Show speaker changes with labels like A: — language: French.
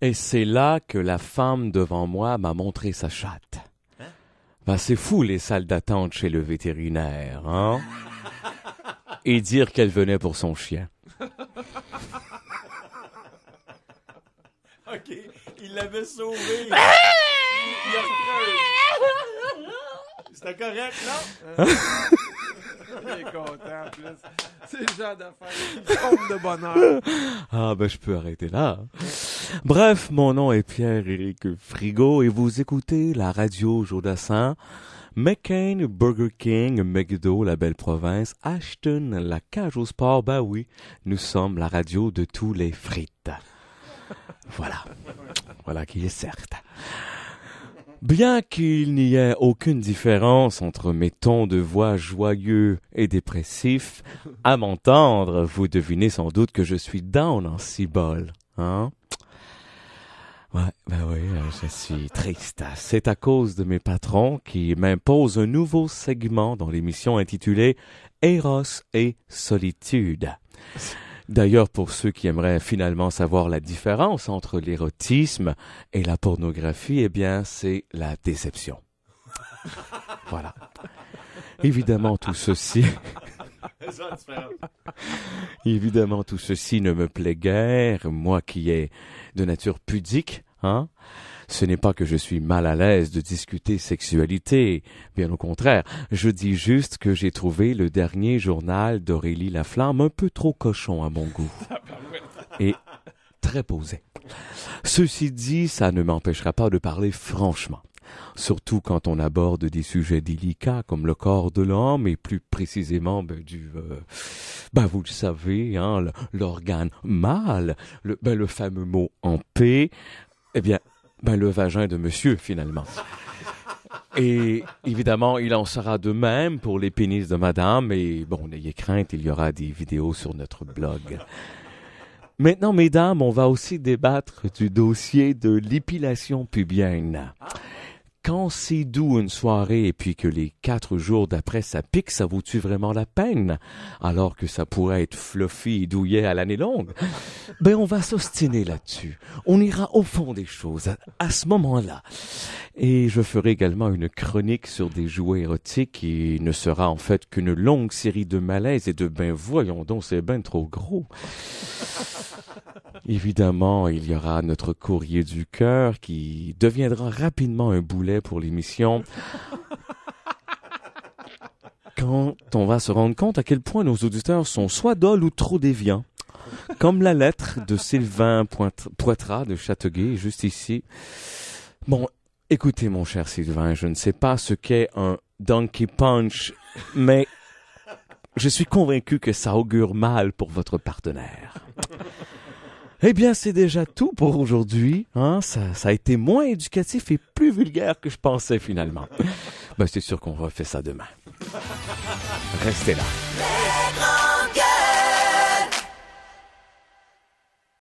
A: Et c'est là que la femme devant moi m'a montré sa chatte. Hein? Bah Ben, c'est fou les salles d'attente chez le vétérinaire, hein? Et dire qu'elle venait pour son chien. OK, il l'avait sauvé. C'était correct, non? Il content, en plus. C'est le genre de bonheur. Ah, ben, je peux arrêter là. Bref, mon nom est Pierre-Éric Frigo et vous écoutez la radio Jodassin. McCain, Burger King, McDo, la belle province, Ashton, la cage au sport, ben oui, nous sommes la radio de tous les frites. Voilà. Voilà qui est certes. Bien qu'il n'y ait aucune différence entre mes tons de voix joyeux et dépressifs, à m'entendre, vous devinez sans doute que je suis down en cibole, hein? Ouais, ben oui, euh, je suis triste. C'est à cause de mes patrons qui m'imposent un nouveau segment dans l'émission intitulée Eros et solitude. D'ailleurs, pour ceux qui aimeraient finalement savoir la différence entre l'érotisme et la pornographie, eh bien, c'est la déception. voilà. Évidemment, tout ceci. Évidemment, tout ceci ne me plaît guère, moi qui ai de nature pudique Hein. ce n'est pas que je suis mal à l'aise de discuter sexualité, bien au contraire, je dis juste que j'ai trouvé le dernier journal d'Aurélie Laflamme un peu trop cochon à mon goût. Et très posé. Ceci dit, ça ne m'empêchera pas de parler franchement. Surtout quand on aborde des sujets délicats comme le corps de l'homme et plus précisément ben, du, euh, ben, vous le savez, hein, l'organe mâle, le, ben, le fameux mot en paix, eh bien, ben, le vagin de monsieur, finalement. Et évidemment, il en sera de même pour les pénis de madame, et bon, n'ayez crainte, il y aura des vidéos sur notre blog. Maintenant, mesdames, on va aussi débattre du dossier de l'épilation pubienne quand c'est doux une soirée et puis que les quatre jours d'après ça pique, ça vous tue vraiment la peine? Alors que ça pourrait être fluffy et douillet à l'année longue. Ben, on va s'ostiner là-dessus. On ira au fond des choses à, ce moment-là. Et je ferai également une chronique sur des jouets érotiques qui ne sera en fait qu'une longue série de malaises et de ben voyons donc, c'est ben trop gros. Évidemment, il y aura notre courrier du cœur qui deviendra rapidement un boulet pour l'émission. Quand on va se rendre compte à quel point nos auditeurs sont soit dolles ou trop déviants. Comme la lettre de Sylvain Poitras de Chateauguay, juste ici. Bon, écoutez, mon cher Sylvain, je ne sais pas ce qu'est un Donkey Punch, mais je suis convaincu que ça augure mal pour votre partenaire. Eh bien, c'est déjà tout pour aujourd'hui. Hein? Ça, ça, a été moins éducatif et plus vulgaire que je pensais finalement. ben, c'est sûr qu'on refait ça demain. Restez là.